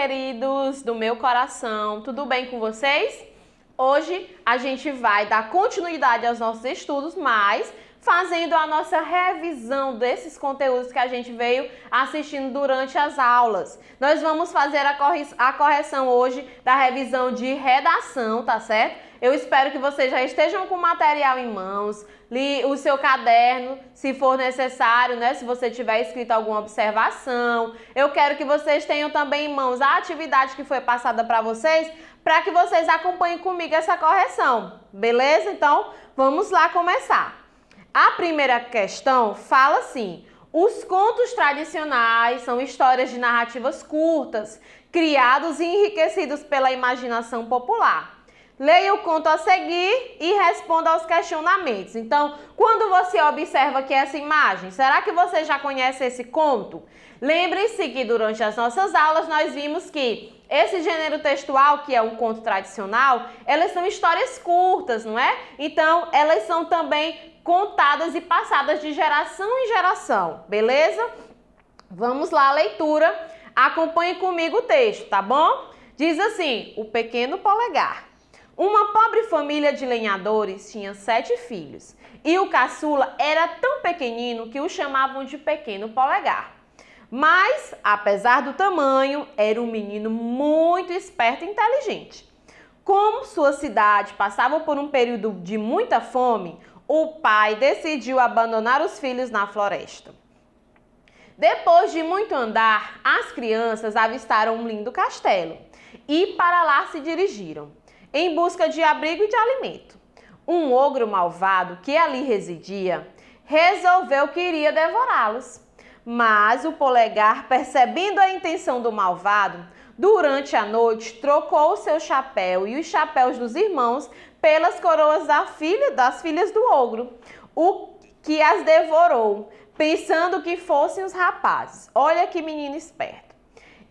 queridos do meu coração, tudo bem com vocês? Hoje a gente vai dar continuidade aos nossos estudos, mas fazendo a nossa revisão desses conteúdos que a gente veio assistindo durante as aulas. Nós vamos fazer a, corre a correção hoje da revisão de redação, tá certo? Eu espero que vocês já estejam com o material em mãos, li o seu caderno, se for necessário, né? Se você tiver escrito alguma observação. Eu quero que vocês tenham também em mãos a atividade que foi passada para vocês, para que vocês acompanhem comigo essa correção. Beleza? Então, vamos lá começar. A primeira questão fala assim: os contos tradicionais são histórias de narrativas curtas, criados e enriquecidos pela imaginação popular. Leia o conto a seguir e responda aos questionamentos. Então, quando você observa aqui essa imagem, será que você já conhece esse conto? Lembre-se que durante as nossas aulas nós vimos que esse gênero textual, que é um conto tradicional, elas são histórias curtas, não é? Então, elas são também contadas e passadas de geração em geração, beleza? Vamos lá à leitura. Acompanhe comigo o texto, tá bom? Diz assim: o pequeno polegar. Uma pobre família de lenhadores tinha sete filhos e o caçula era tão pequenino que o chamavam de Pequeno Polegar. Mas, apesar do tamanho, era um menino muito esperto e inteligente. Como sua cidade passava por um período de muita fome, o pai decidiu abandonar os filhos na floresta. Depois de muito andar, as crianças avistaram um lindo castelo e para lá se dirigiram em busca de abrigo e de alimento. Um ogro malvado que ali residia resolveu que iria devorá-los. Mas o polegar, percebendo a intenção do malvado, durante a noite trocou o seu chapéu e os chapéus dos irmãos pelas coroas da filha, das filhas do ogro, o que as devorou, pensando que fossem os rapazes. Olha que menino esperto.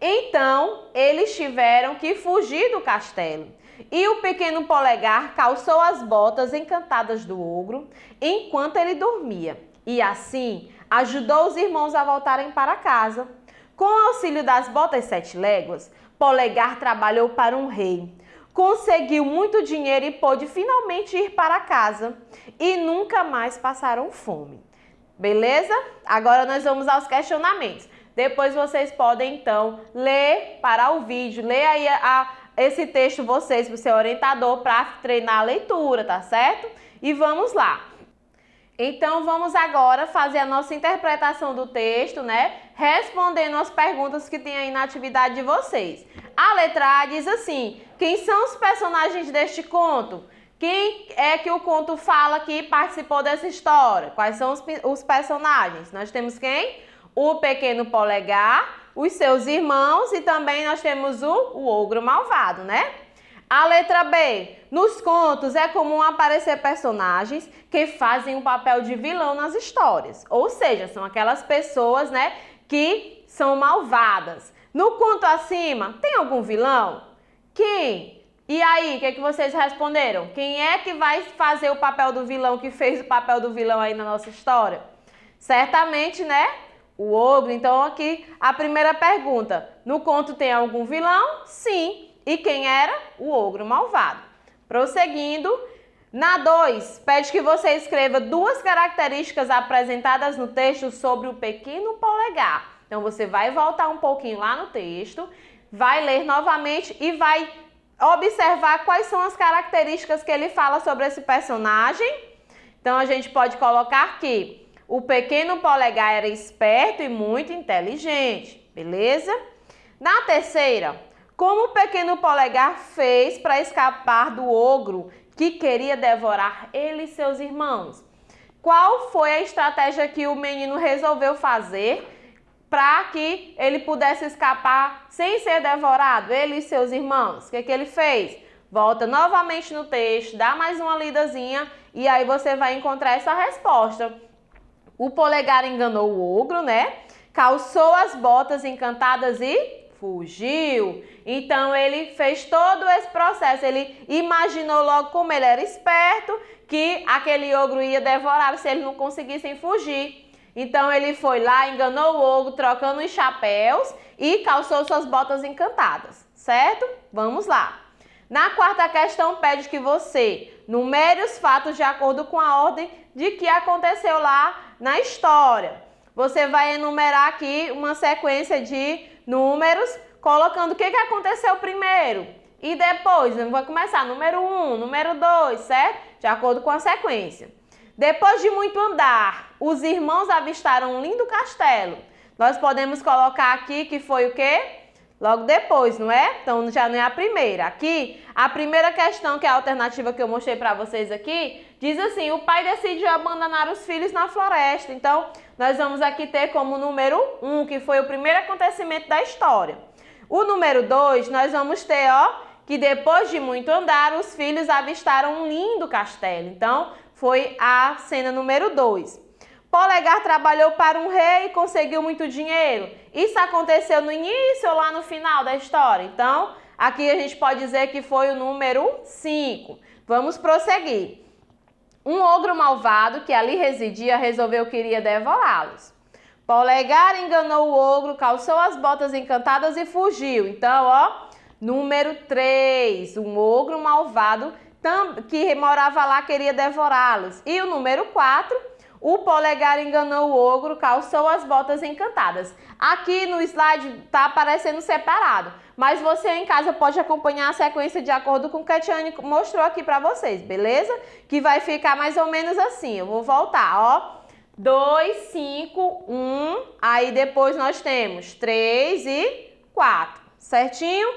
Então, eles tiveram que fugir do castelo e o pequeno polegar calçou as botas encantadas do ogro enquanto ele dormia e assim ajudou os irmãos a voltarem para casa. Com o auxílio das botas sete léguas, Polegar trabalhou para um rei. Conseguiu muito dinheiro e pôde finalmente ir para casa. E nunca mais passaram fome. Beleza? Agora nós vamos aos questionamentos. Depois vocês podem, então, ler para o vídeo. Ler aí a, a esse texto vocês para o seu orientador para treinar a leitura, tá certo? E vamos lá. Então vamos agora fazer a nossa interpretação do texto, né? Respondendo as perguntas que tem aí na atividade de vocês. A letra A diz assim: quem são os personagens deste conto? Quem é que o conto fala que participou dessa história? Quais são os, os personagens? Nós temos quem? O pequeno polegar, os seus irmãos e também nós temos o, o ogro malvado, né? A letra B. Nos contos é comum aparecer personagens que fazem o um papel de vilão nas histórias. Ou seja, são aquelas pessoas, né, que são malvadas. No conto acima, tem algum vilão? Quem? E aí, o que, é que vocês responderam? Quem é que vai fazer o papel do vilão, que fez o papel do vilão aí na nossa história? Certamente, né? o ogro. Então, aqui a primeira pergunta: no conto tem algum vilão? Sim. E quem era? O ogro malvado. Prosseguindo, na 2, pede que você escreva duas características apresentadas no texto sobre o pequeno polegar. Então, você vai voltar um pouquinho lá no texto, vai ler novamente e vai observar quais são as características que ele fala sobre esse personagem. Então, a gente pode colocar que o pequeno polegar era esperto e muito inteligente, beleza? Na terceira, como o pequeno polegar fez para escapar do ogro que queria devorar ele e seus irmãos? Qual foi a estratégia que o menino resolveu fazer para que ele pudesse escapar sem ser devorado, ele e seus irmãos? O que, é que ele fez? Volta novamente no texto, dá mais uma lidazinha e aí você vai encontrar essa resposta. O polegar enganou o ogro, né? Calçou as botas encantadas e fugiu. Então ele fez todo esse processo. Ele imaginou logo como ele era esperto que aquele ogro ia devorar se eles não conseguissem fugir. Então ele foi lá, enganou o ogro, trocando os chapéus e calçou suas botas encantadas, certo? Vamos lá. Na quarta questão pede que você numere os fatos de acordo com a ordem de que aconteceu lá na história. Você vai enumerar aqui uma sequência de números, colocando o que, que aconteceu primeiro. E depois, vai começar número 1, um, número 2, certo? De acordo com a sequência. Depois de muito andar, os irmãos avistaram um lindo castelo. Nós podemos colocar aqui que foi o quê? Logo depois, não é? Então já não é a primeira. Aqui, a primeira questão, que é a alternativa que eu mostrei para vocês aqui, Diz assim: o pai decidiu abandonar os filhos na floresta. Então, nós vamos aqui ter como número 1, um, que foi o primeiro acontecimento da história. O número 2, nós vamos ter, ó, que depois de muito andar, os filhos avistaram um lindo castelo. Então, foi a cena número 2. Polegar trabalhou para um rei e conseguiu muito dinheiro. Isso aconteceu no início ou lá no final da história? Então, aqui a gente pode dizer que foi o número 5. Vamos prosseguir. Um ogro malvado que ali residia resolveu que iria devorá-los. Polegar enganou o ogro, calçou as botas encantadas e fugiu. Então, ó, número 3, um ogro malvado que morava lá queria devorá-los. E o número 4, o polegar enganou o ogro, calçou as botas encantadas. Aqui no slide tá aparecendo separado, mas você em casa pode acompanhar a sequência de acordo com o que a Tiane mostrou aqui para vocês, beleza? Que vai ficar mais ou menos assim, eu vou voltar, ó. 2, 5, 1, aí depois nós temos 3 e 4, certinho?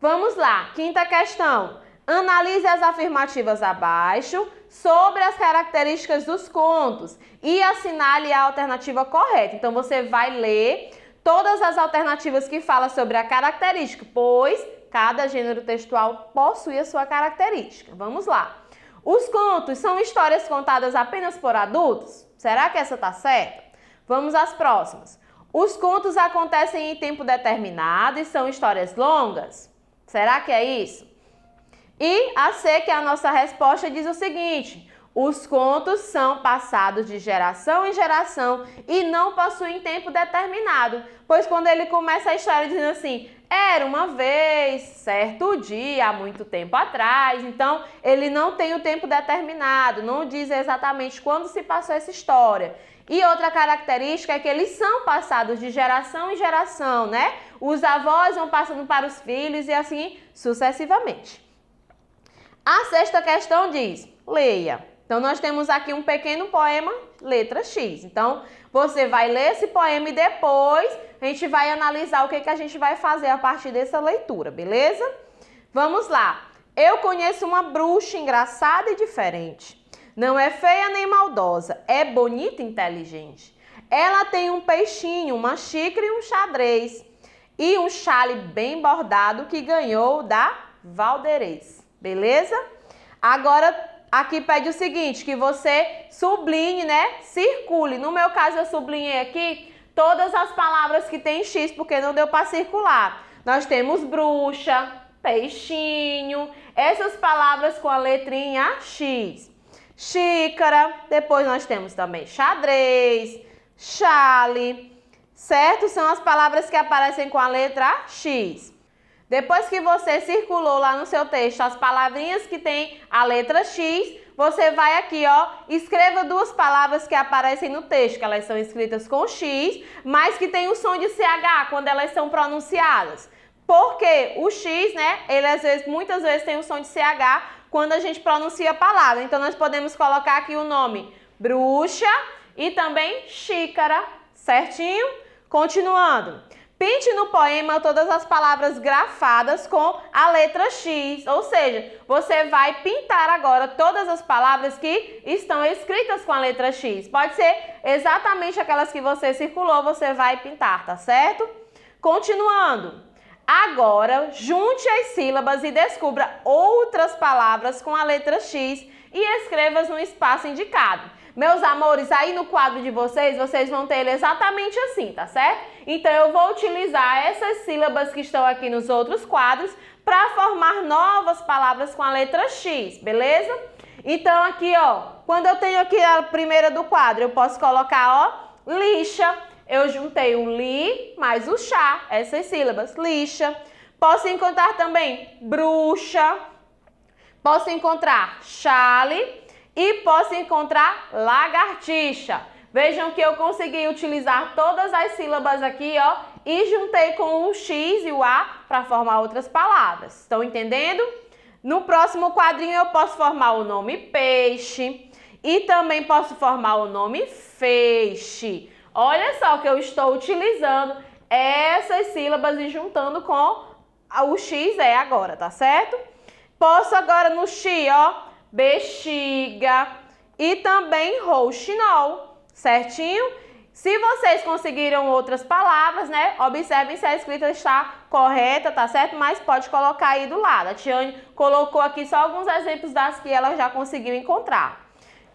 Vamos lá, quinta questão. Analise as afirmativas abaixo sobre as características dos contos e assinale a alternativa correta. Então você vai ler todas as alternativas que falam sobre a característica, pois cada gênero textual possui a sua característica. Vamos lá. Os contos são histórias contadas apenas por adultos? Será que essa tá certa? Vamos às próximas. Os contos acontecem em tempo determinado e são histórias longas? Será que é isso? E a C, que é a nossa resposta, diz o seguinte: os contos são passados de geração em geração e não possuem tempo determinado, pois quando ele começa a história dizendo assim, era uma vez, certo dia, há muito tempo atrás, então ele não tem o tempo determinado, não diz exatamente quando se passou essa história. E outra característica é que eles são passados de geração em geração, né? Os avós vão passando para os filhos e assim sucessivamente. A sexta questão diz: leia. Então, nós temos aqui um pequeno poema, letra X. Então, você vai ler esse poema e depois a gente vai analisar o que, que a gente vai fazer a partir dessa leitura, beleza? Vamos lá. Eu conheço uma bruxa engraçada e diferente. Não é feia nem maldosa, é bonita e inteligente. Ela tem um peixinho, uma xícara e um xadrez. E um chale bem bordado que ganhou da Valderez beleza? Agora aqui pede o seguinte, que você sublinhe, né? Circule. No meu caso, eu sublinhei aqui todas as palavras que tem X, porque não deu para circular. Nós temos bruxa, peixinho, essas palavras com a letrinha X. Xícara, depois nós temos também xadrez, chale, certo? São as palavras que aparecem com a letra X. Depois que você circulou lá no seu texto as palavrinhas que tem a letra X, você vai aqui, ó, escreva duas palavras que aparecem no texto, que elas são escritas com X, mas que tem o som de CH quando elas são pronunciadas. Porque o X, né, ele às vezes, muitas vezes tem o som de CH quando a gente pronuncia a palavra. Então nós podemos colocar aqui o nome bruxa e também xícara, certinho? Continuando. Pinte no poema todas as palavras grafadas com a letra X, ou seja, você vai pintar agora todas as palavras que estão escritas com a letra X. Pode ser exatamente aquelas que você circulou, você vai pintar, tá certo? Continuando. Agora, junte as sílabas e descubra outras palavras com a letra X e escreva-as no espaço indicado. Meus amores, aí no quadro de vocês, vocês vão ter ele exatamente assim, tá certo? Então eu vou utilizar essas sílabas que estão aqui nos outros quadros para formar novas palavras com a letra X, beleza? Então aqui, ó, quando eu tenho aqui a primeira do quadro, eu posso colocar, ó, lixa. Eu juntei o li mais o chá, essas sílabas, lixa. Posso encontrar também bruxa. Posso encontrar chale e posso encontrar lagartixa. Vejam que eu consegui utilizar todas as sílabas aqui, ó, e juntei com o X e o A para formar outras palavras. Estão entendendo? No próximo quadrinho eu posso formar o nome peixe e também posso formar o nome feixe. Olha só que eu estou utilizando essas sílabas e juntando com o X é agora, tá certo? Posso agora no X, ó, bexiga e também rouxinol, certinho? Se vocês conseguiram outras palavras, né? Observem se a escrita está correta, tá certo? Mas pode colocar aí do lado. A Tiane colocou aqui só alguns exemplos das que ela já conseguiu encontrar.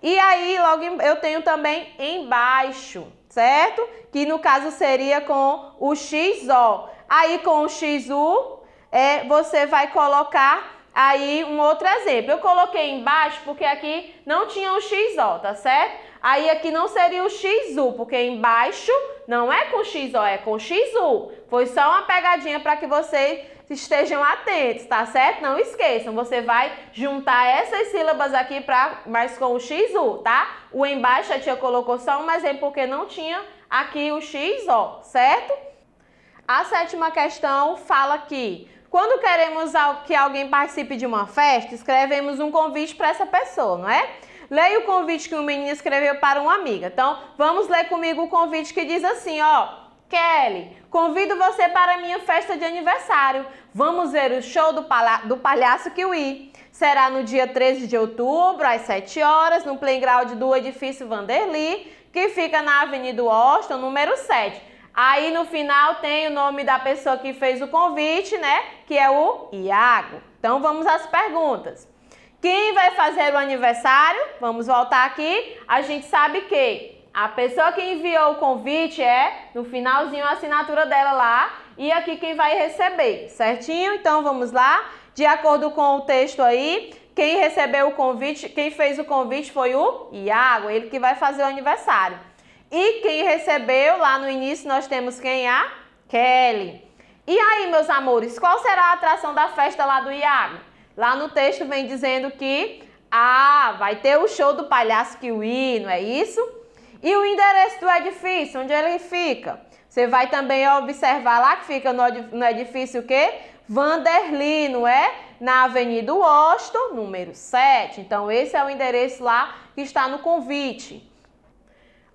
E aí, logo eu tenho também embaixo, certo? Que no caso seria com o XO. Aí com o XU, é, você vai colocar Aí, um outro exemplo. Eu coloquei embaixo porque aqui não tinha o XO, tá certo? Aí aqui não seria o XU, porque embaixo não é com XO, é com XU. Foi só uma pegadinha para que vocês estejam atentos, tá certo? Não esqueçam, você vai juntar essas sílabas aqui, pra, mais com o XU, tá? O embaixo a tia colocou só um exemplo porque não tinha aqui o XO, certo? A sétima questão fala que quando queremos que alguém participe de uma festa, escrevemos um convite para essa pessoa, não é? Leia o convite que o menino escreveu para uma amiga. Então, vamos ler comigo o convite que diz assim, ó. Kelly, convido você para a minha festa de aniversário. Vamos ver o show do, palha do Palhaço Kiwi. Será no dia 13 de outubro, às 7 horas, no playground do edifício Vanderly, que fica na Avenida Washington, número 7. Aí no final tem o nome da pessoa que fez o convite, né? Que é o Iago. Então vamos às perguntas. Quem vai fazer o aniversário? Vamos voltar aqui. A gente sabe que a pessoa que enviou o convite é no finalzinho a assinatura dela lá e aqui quem vai receber, certinho? Então vamos lá. De acordo com o texto aí, quem recebeu o convite, quem fez o convite foi o Iago, ele que vai fazer o aniversário. E quem recebeu lá no início nós temos quem? A Kelly. E aí, meus amores, qual será a atração da festa lá do Iago? Lá no texto vem dizendo que ah, vai ter o show do palhaço Kiwi, não é isso? E o endereço do edifício, onde ele fica? Você vai também observar lá que fica no edifício o quê? Vanderly, não é? Na Avenida Washington, número 7. Então, esse é o endereço lá que está no convite.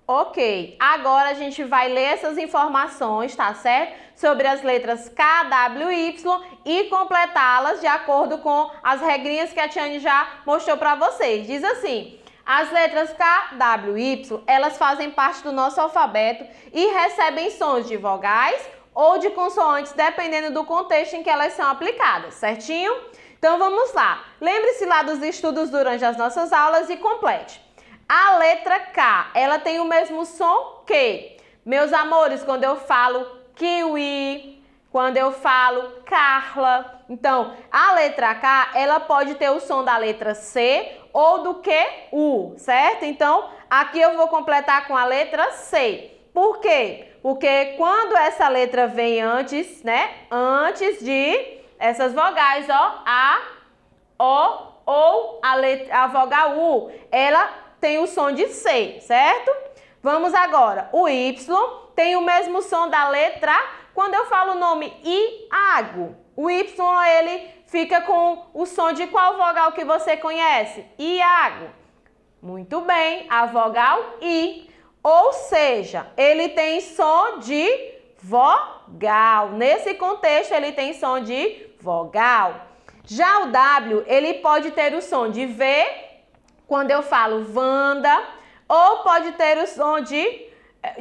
Ok, agora a gente vai ler essas informações, tá certo? Sobre as letras K, W e Y e completá-las de acordo com as regrinhas que a Tiane já mostrou para vocês. Diz assim: as letras K, W e Y, elas fazem parte do nosso alfabeto e recebem sons de vogais ou de consoantes, dependendo do contexto em que elas são aplicadas, certinho? Então vamos lá. Lembre-se lá dos estudos durante as nossas aulas e complete. A letra K, ela tem o mesmo som que. Meus amores, quando eu falo kiwi, quando eu falo Carla. Então, a letra K, ela pode ter o som da letra C ou do que U, certo? Então, aqui eu vou completar com a letra C. Por quê? Porque quando essa letra vem antes, né? Antes de essas vogais, ó, A, O ou a, letra, a vogal U, ela tem o som de C, certo? Vamos agora. O Y tem o mesmo som da letra quando eu falo o nome Iago. O Y, ele fica com o som de qual vogal que você conhece? Iago. Muito bem, a vogal I. Ou seja, ele tem som de vogal. Nesse contexto, ele tem som de vogal. Já o W, ele pode ter o som de V quando eu falo Wanda, ou pode ter o som de,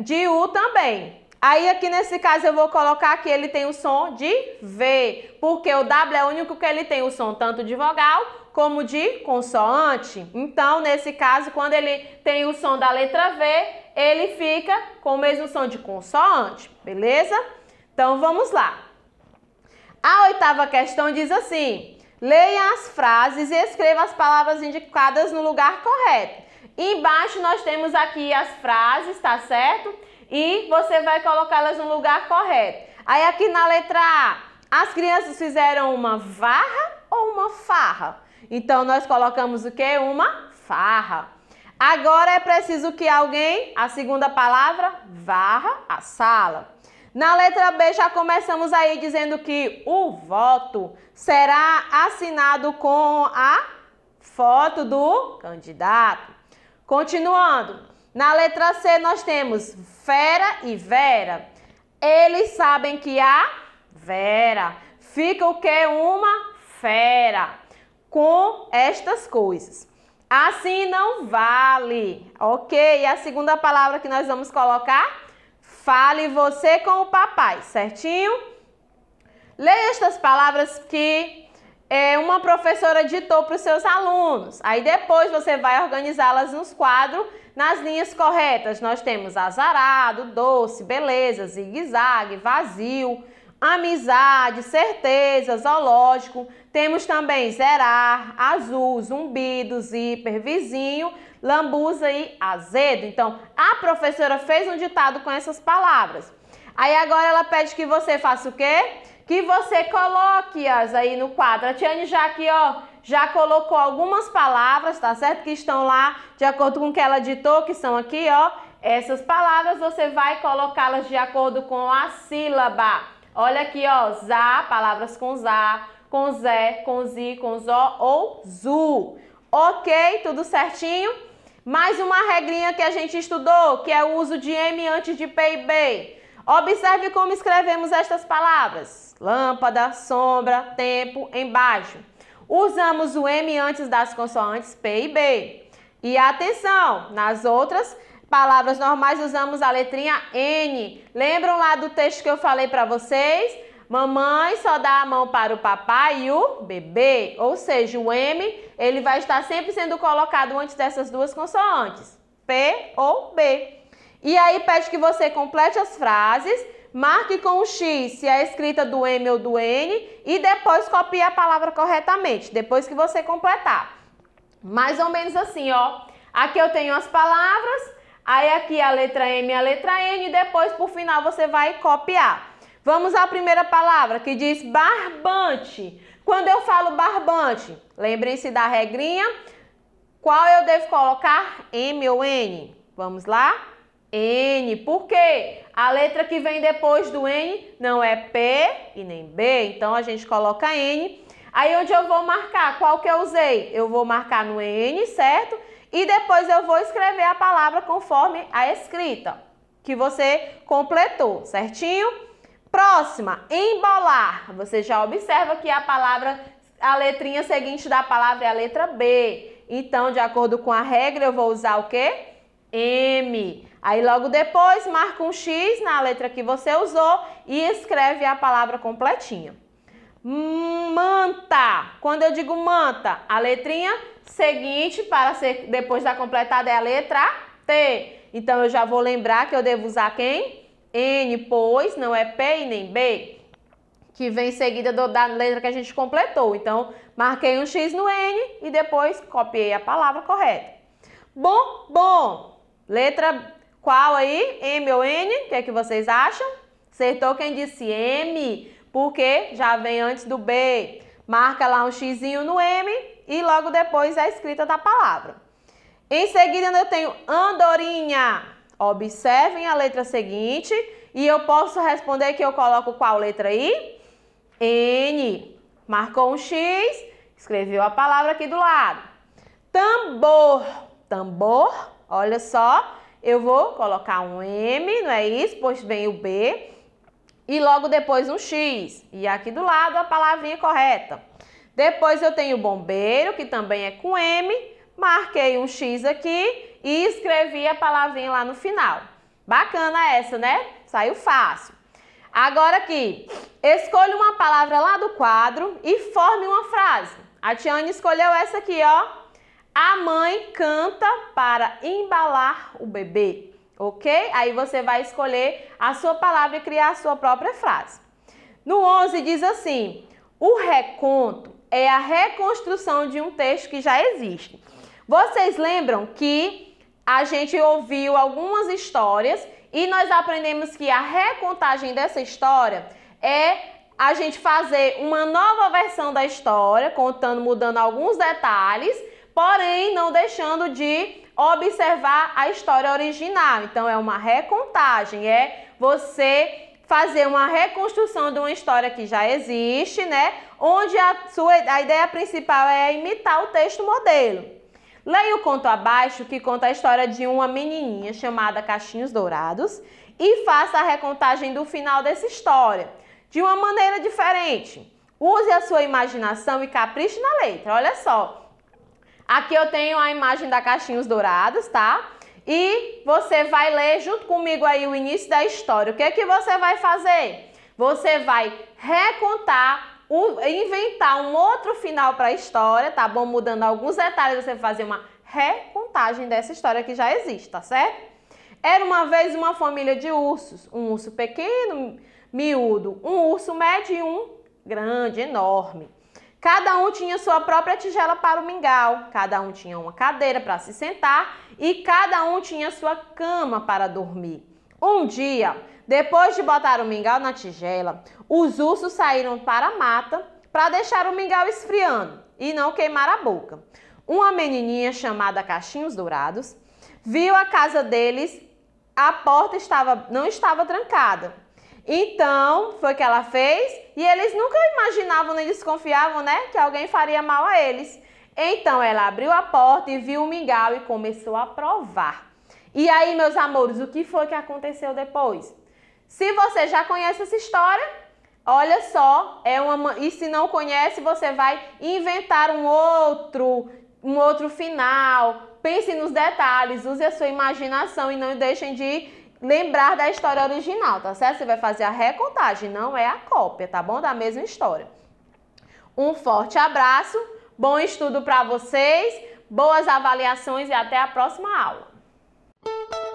de U também. Aí aqui nesse caso eu vou colocar que ele tem o som de V, porque o W é o único que ele tem o som tanto de vogal como de consoante. Então, nesse caso, quando ele tem o som da letra V, ele fica com o mesmo som de consoante, beleza? Então, vamos lá. A oitava questão diz assim, Leia as frases e escreva as palavras indicadas no lugar correto. Embaixo nós temos aqui as frases, tá certo? E você vai colocá-las no lugar correto. Aí aqui na letra A, as crianças fizeram uma varra ou uma farra? Então nós colocamos o que? Uma farra. Agora é preciso que alguém, a segunda palavra, varra a sala. Na letra B, já começamos aí dizendo que o voto será assinado com a foto do candidato. Continuando, na letra C, nós temos Fera e Vera. Eles sabem que a Vera fica o que? Uma fera com estas coisas. Assim não vale, ok? E a segunda palavra que nós vamos colocar Fale você com o papai, certinho? Leia estas palavras que é, uma professora ditou para os seus alunos. Aí depois você vai organizá-las nos quadros, nas linhas corretas. Nós temos azarado, doce, beleza, zigue-zague, vazio, amizade, certeza, zoológico. Temos também zerar, azul, zumbido, zíper, vizinho lambuza e azedo. Então, a professora fez um ditado com essas palavras. Aí agora ela pede que você faça o quê? Que você coloque-as aí no quadro. A Tiane já aqui, ó, já colocou algumas palavras, tá certo? Que estão lá, de acordo com o que ela ditou, que são aqui, ó. Essas palavras você vai colocá-las de acordo com a sílaba. Olha aqui, ó, zá, palavras com zá, com zé, com zi, com zó ou zu. Ok? Tudo certinho? Mais uma regrinha que a gente estudou, que é o uso de M antes de P e B. Observe como escrevemos estas palavras. Lâmpada, sombra, tempo, embaixo. Usamos o M antes das consoantes P e B. E atenção, nas outras palavras normais usamos a letrinha N. Lembram lá do texto que eu falei para vocês? Mamãe só dá a mão para o papai e o bebê. Ou seja, o M ele vai estar sempre sendo colocado antes dessas duas consoantes, P ou B. E aí pede que você complete as frases, marque com o X se é escrita do M ou do N e depois copie a palavra corretamente, depois que você completar. Mais ou menos assim, ó. Aqui eu tenho as palavras, aí aqui a letra M e a letra N, e depois por final você vai copiar. Vamos à primeira palavra que diz barbante. Quando eu falo barbante, lembrem-se da regrinha. Qual eu devo colocar? M ou N? Vamos lá? N. Por quê? A letra que vem depois do N não é P e nem B, então a gente coloca N. Aí onde eu vou marcar? Qual que eu usei? Eu vou marcar no N, certo? E depois eu vou escrever a palavra conforme a escrita que você completou, certinho? Próxima, embolar. Você já observa que a palavra, a letrinha seguinte da palavra é a letra B. Então, de acordo com a regra, eu vou usar o quê? M. Aí logo depois marca um X na letra que você usou e escreve a palavra completinha. Manta. Quando eu digo manta, a letrinha seguinte para ser depois da completada é a letra T. Então eu já vou lembrar que eu devo usar quem? N, pois não é P e nem B, que vem seguida do, da letra que a gente completou. Então, marquei um X no N e depois copiei a palavra correta. Bom, bom. Letra qual aí? M ou N? O que é que vocês acham? Acertou quem disse M, porque já vem antes do B. Marca lá um X no M e logo depois a é escrita da palavra. Em seguida eu tenho andorinha. Observem a letra seguinte e eu posso responder que eu coloco qual letra aí? N. Marcou um X, escreveu a palavra aqui do lado. Tambor. Tambor, olha só, eu vou colocar um M, não é isso? Pois vem o B e logo depois um X. E aqui do lado a palavrinha correta. Depois eu tenho bombeiro, que também é com M. Marquei um X aqui e escrevi a palavrinha lá no final. Bacana essa, né? Saiu fácil. Agora aqui, escolha uma palavra lá do quadro e forme uma frase. A Tiane escolheu essa aqui, ó. A mãe canta para embalar o bebê, ok? Aí você vai escolher a sua palavra e criar a sua própria frase. No 11 diz assim, o reconto é a reconstrução de um texto que já existe. Vocês lembram que a gente ouviu algumas histórias e nós aprendemos que a recontagem dessa história é a gente fazer uma nova versão da história, contando, mudando alguns detalhes, porém não deixando de observar a história original. Então é uma recontagem, é você fazer uma reconstrução de uma história que já existe, né? Onde a sua a ideia principal é imitar o texto modelo. Leia o conto abaixo que conta a história de uma menininha chamada Caixinhos Dourados e faça a recontagem do final dessa história de uma maneira diferente. Use a sua imaginação e capriche na letra. Olha só. Aqui eu tenho a imagem da Caixinhos Dourados, tá? E você vai ler junto comigo aí o início da história. O que é que você vai fazer? Você vai recontar um, inventar um outro final para a história, tá bom? Mudando alguns detalhes, você fazer uma recontagem dessa história que já existe, tá certo? Era uma vez uma família de ursos, um urso pequeno, miúdo, um urso médio e um grande, enorme. Cada um tinha sua própria tigela para o mingau, cada um tinha uma cadeira para se sentar e cada um tinha sua cama para dormir. Um dia, depois de botar o mingau na tigela, os ursos saíram para a mata para deixar o mingau esfriando e não queimar a boca. Uma menininha chamada Cachinhos Dourados viu a casa deles, a porta estava, não estava trancada. Então, foi o que ela fez e eles nunca imaginavam nem desconfiavam, né, que alguém faria mal a eles. Então, ela abriu a porta e viu o mingau e começou a provar. E aí, meus amores, o que foi que aconteceu depois? Se você já conhece essa história, olha só, é uma e se não conhece, você vai inventar um outro, um outro final. Pense nos detalhes, use a sua imaginação e não deixem de lembrar da história original, tá certo? Você vai fazer a recontagem, não é a cópia, tá bom? Da mesma história. Um forte abraço, bom estudo para vocês, boas avaliações e até a próxima aula. Thank you.